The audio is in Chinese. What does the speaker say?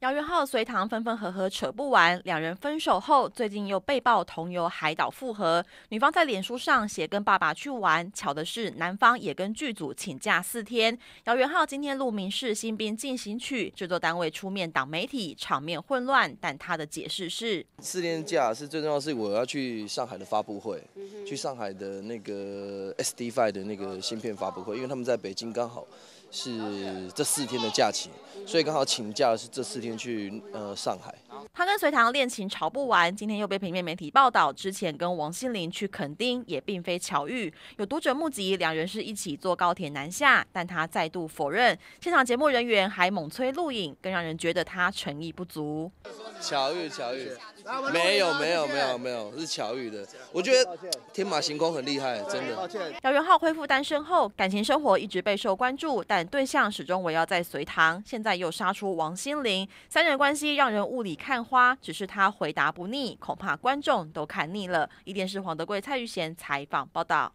姚元浩随唐分分合合扯不完，两人分手后，最近又被曝同游海岛复合。女方在脸书上写跟爸爸去玩，巧的是男方也跟剧组请假四天。姚元浩今天录《明是新兵进行曲》，制作单位出面挡媒体，场面混乱。但他的解释是：四天假是最重要，是我要去上海的发布会，去上海的那个 SD Five 的那个芯片发布会，因为他们在北京刚好。是这四天的假期，所以刚好请假是这四天去呃上海。他跟隋唐恋情吵不完，今天又被平面媒体报道之前跟王心凌去垦丁也并非巧遇，有读者目击两人是一起坐高铁南下，但他再度否认。现场节目人员还猛催录影，更让人觉得他诚意不足。巧遇，巧遇。没有没有没有没有是巧遇的，我觉得天马行空很厉害，真的。姚元浩恢复单身后，感情生活一直备受关注，但对象始终围绕在隋唐，现在又杀出王心凌，三人关系让人雾里看花。只是他回答不腻，恐怕观众都看腻了。一电视黄德贵、蔡玉贤采访报道。